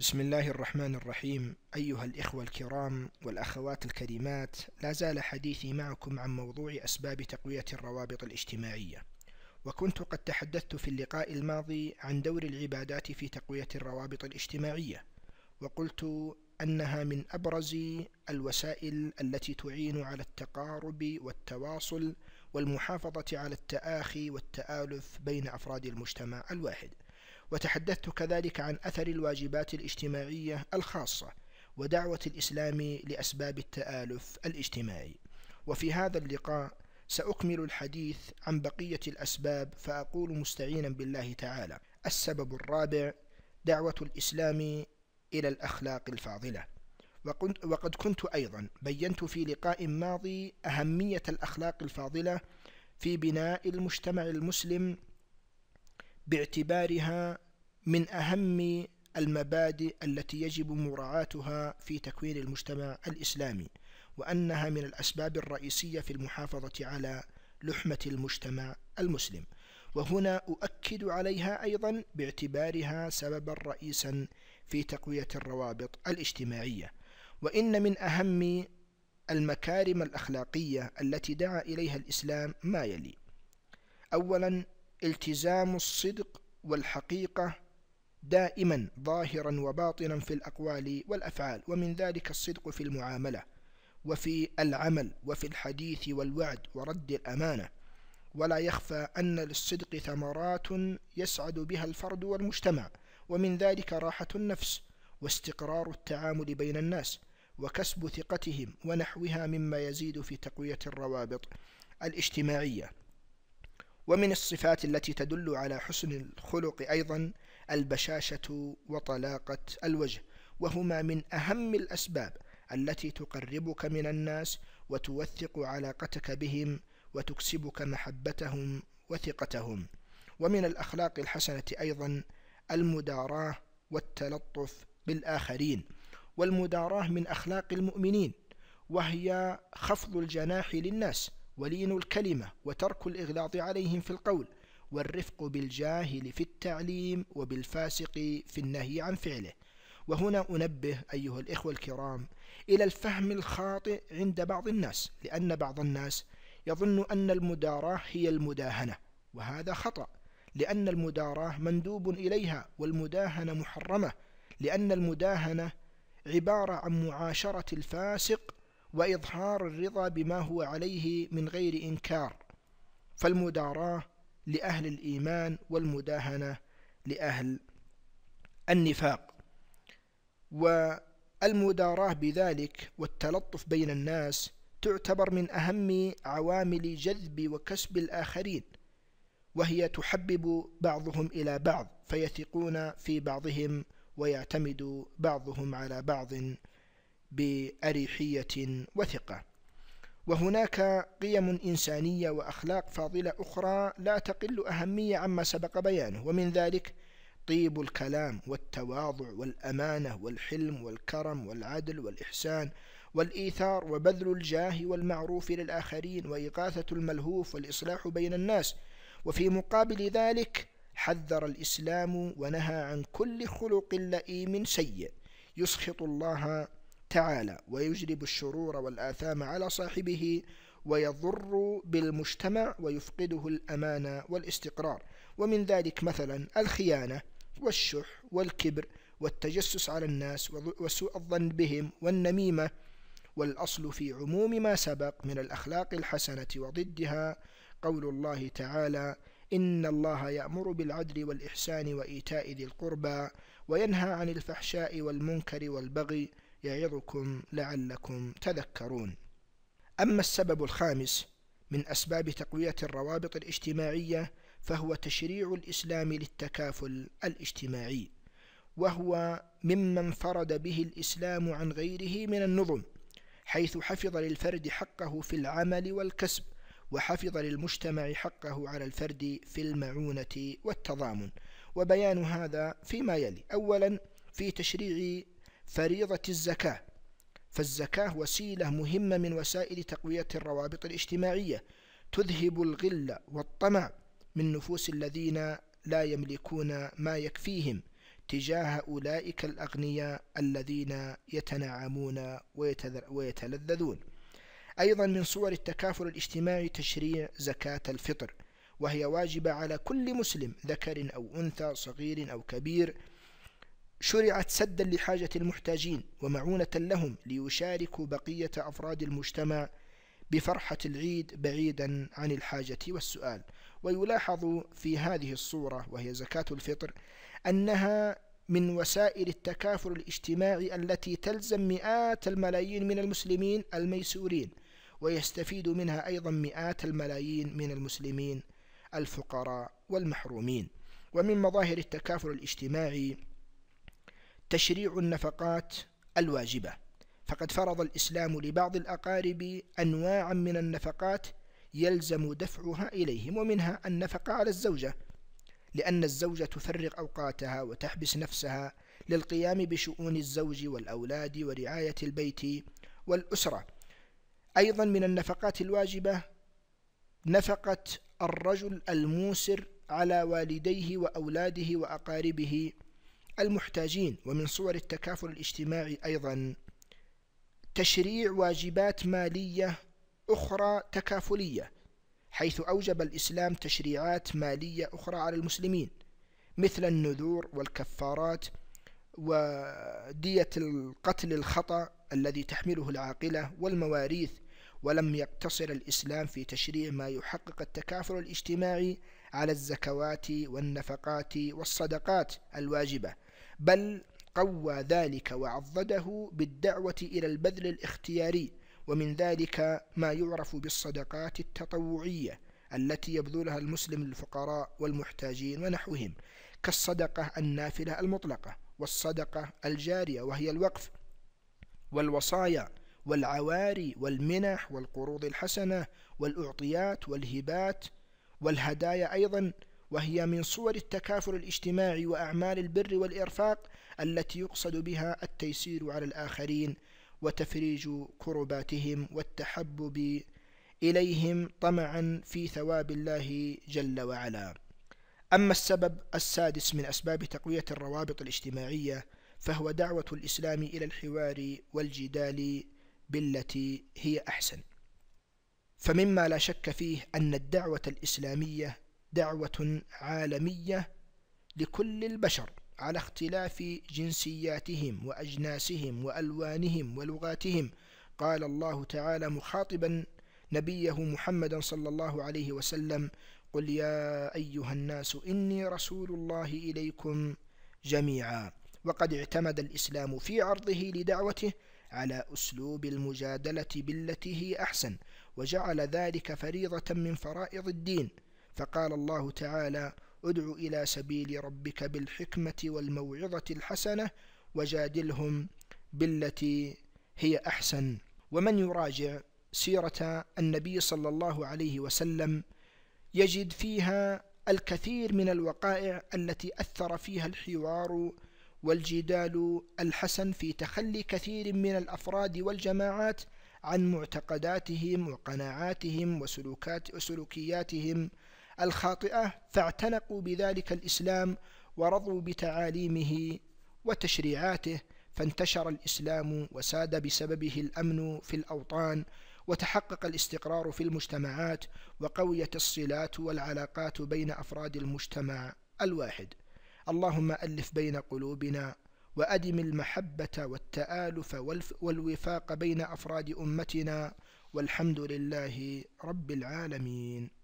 بسم الله الرحمن الرحيم أيها الإخوة الكرام والأخوات الكريمات لا زال حديثي معكم عن موضوع أسباب تقوية الروابط الاجتماعية وكنت قد تحدثت في اللقاء الماضي عن دور العبادات في تقوية الروابط الاجتماعية وقلت أنها من أبرز الوسائل التي تعين على التقارب والتواصل والمحافظة على التآخي والتآلف بين أفراد المجتمع الواحد وتحدثت كذلك عن أثر الواجبات الاجتماعية الخاصة ودعوة الإسلام لأسباب التآلف الاجتماعي وفي هذا اللقاء سأكمل الحديث عن بقية الأسباب فأقول مستعينا بالله تعالى السبب الرابع دعوة الإسلام إلى الأخلاق الفاضلة وقد كنت أيضا بينت في لقاء ماضي أهمية الأخلاق الفاضلة في بناء المجتمع المسلم باعتبارها من أهم المبادئ التي يجب مراعاتها في تكوين المجتمع الإسلامي وأنها من الأسباب الرئيسية في المحافظة على لحمة المجتمع المسلم وهنا أؤكد عليها أيضا باعتبارها سببا رئيسا في تقوية الروابط الاجتماعية وإن من أهم المكارم الأخلاقية التي دعا إليها الإسلام ما يلي أولا التزام الصدق والحقيقة دائما ظاهرا وباطنا في الأقوال والأفعال ومن ذلك الصدق في المعاملة وفي العمل وفي الحديث والوعد ورد الأمانة ولا يخفى أن للصدق ثمرات يسعد بها الفرد والمجتمع ومن ذلك راحة النفس واستقرار التعامل بين الناس وكسب ثقتهم ونحوها مما يزيد في تقوية الروابط الاجتماعية ومن الصفات التي تدل على حسن الخلق أيضا البشاشة وطلاقة الوجه وهما من أهم الأسباب التي تقربك من الناس وتوثق علاقتك بهم وتكسبك محبتهم وثقتهم ومن الأخلاق الحسنة أيضا المداراة والتلطف بالآخرين والمداراة من أخلاق المؤمنين وهي خفض الجناح للناس ولين الكلمة وترك الإغلاط عليهم في القول والرفق بالجاهل في التعليم وبالفاسق في النهي عن فعله وهنا أنبه أيها الإخوة الكرام إلى الفهم الخاطئ عند بعض الناس لأن بعض الناس يظن أن المداراة هي المداهنة وهذا خطأ لأن المداراة مندوب إليها والمداهنة محرمة لأن المداهنة عبارة عن معاشرة الفاسق وإظهار الرضا بما هو عليه من غير إنكار فالمداراة لأهل الإيمان والمداهنة لأهل النفاق والمداراة بذلك والتلطف بين الناس تعتبر من أهم عوامل جذب وكسب الآخرين وهي تحبب بعضهم إلى بعض فيثقون في بعضهم ويعتمد بعضهم على بعض بأريحية وثقة وهناك قيم إنسانية وأخلاق فاضلة أخرى لا تقل أهمية عما سبق بيانه ومن ذلك طيب الكلام والتواضع والأمانة والحلم والكرم والعدل والإحسان والإيثار وبذل الجاه والمعروف للآخرين وإغاثة الملهوف والإصلاح بين الناس وفي مقابل ذلك حذر الإسلام ونهى عن كل خلق لئيم سيء يسخط الله تعالى ويجلب الشرور والآثام على صاحبه ويضر بالمجتمع ويفقده الأمانة والاستقرار ومن ذلك مثلا الخيانة والشح والكبر والتجسس على الناس وسوء الظن بهم والنميمة والأصل في عموم ما سبق من الأخلاق الحسنة وضدها قول الله تعالى إن الله يأمر بالعدل والإحسان وإيتاء ذي القربى وينهى عن الفحشاء والمنكر والبغي يعظكم لعلكم تذكرون أما السبب الخامس من أسباب تقوية الروابط الاجتماعية فهو تشريع الإسلام للتكافل الاجتماعي وهو مما انفرد به الإسلام عن غيره من النظم حيث حفظ للفرد حقه في العمل والكسب وحفظ للمجتمع حقه على الفرد في المعونة والتضامن وبيان هذا فيما يلي أولا في تشريع فريضة الزكاة فالزكاة وسيلة مهمة من وسائل تقوية الروابط الاجتماعية تذهب الغل والطمع من نفوس الذين لا يملكون ما يكفيهم تجاه أولئك الأغنياء الذين يتنعمون ويتلذذون أيضا من صور التكافل الاجتماعي تشريع زكاة الفطر وهي واجبة على كل مسلم ذكر أو أنثى صغير أو كبير شرعت سدا لحاجة المحتاجين ومعونة لهم ليشاركوا بقية أفراد المجتمع بفرحة العيد بعيدا عن الحاجة والسؤال ويلاحظ في هذه الصورة وهي زكاة الفطر أنها من وسائل التكافل الاجتماعي التي تلزم مئات الملايين من المسلمين الميسورين ويستفيد منها أيضا مئات الملايين من المسلمين الفقراء والمحرومين ومن مظاهر التكافل الاجتماعي تشريع النفقات الواجبة فقد فرض الإسلام لبعض الأقارب أنواعا من النفقات يلزم دفعها إليهم ومنها النفقة على الزوجة لأن الزوجة تفرغ أوقاتها وتحبس نفسها للقيام بشؤون الزوج والأولاد ورعاية البيت والأسرة أيضا من النفقات الواجبة نفقة الرجل الموسر على والديه وأولاده وأقاربه المحتاجين ومن صور التكافل الاجتماعي أيضا تشريع واجبات مالية أخرى تكافلية حيث أوجب الإسلام تشريعات مالية أخرى على المسلمين مثل النذور والكفارات ودية القتل الخطأ الذي تحمله العاقلة والمواريث ولم يقتصر الإسلام في تشريع ما يحقق التكافل الاجتماعي على الزكوات والنفقات والصدقات الواجبة بل قوى ذلك وعضده بالدعوة إلى البذل الاختياري ومن ذلك ما يعرف بالصدقات التطوعية التي يبذلها المسلم للفقراء والمحتاجين ونحوهم كالصدقة النافلة المطلقة والصدقة الجارية وهي الوقف والوصايا والعواري والمنح والقروض الحسنة والأعطيات والهبات والهدايا أيضا وهي من صور التكافل الاجتماعي وأعمال البر والإرفاق التي يقصد بها التيسير على الآخرين وتفريج كرباتهم والتحبب إليهم طمعا في ثواب الله جل وعلا أما السبب السادس من أسباب تقوية الروابط الاجتماعية فهو دعوة الإسلام إلى الحوار والجدال بالتي هي أحسن فمما لا شك فيه أن الدعوة الإسلامية دعوة عالمية لكل البشر على اختلاف جنسياتهم وأجناسهم وألوانهم ولغاتهم قال الله تعالى مخاطبا نبيه محمدا صلى الله عليه وسلم قل يا أيها الناس إني رسول الله إليكم جميعا وقد اعتمد الإسلام في عرضه لدعوته على أسلوب المجادلة بالتي هي أحسن وجعل ذلك فريضة من فرائض الدين فقال الله تعالى ادع إلى سبيل ربك بالحكمة والموعظة الحسنة وجادلهم بالتي هي أحسن ومن يراجع سيرة النبي صلى الله عليه وسلم يجد فيها الكثير من الوقائع التي أثر فيها الحوار والجدال الحسن في تخلي كثير من الأفراد والجماعات عن معتقداتهم وقناعاتهم وسلوكات وسلوكياتهم الخاطئة فاعتنقوا بذلك الإسلام ورضوا بتعاليمه وتشريعاته فانتشر الإسلام وساد بسببه الأمن في الأوطان وتحقق الاستقرار في المجتمعات وقويت الصلات والعلاقات بين أفراد المجتمع الواحد اللهم ألف بين قلوبنا وأدم المحبة والتآلف والوفاق بين أفراد أمتنا والحمد لله رب العالمين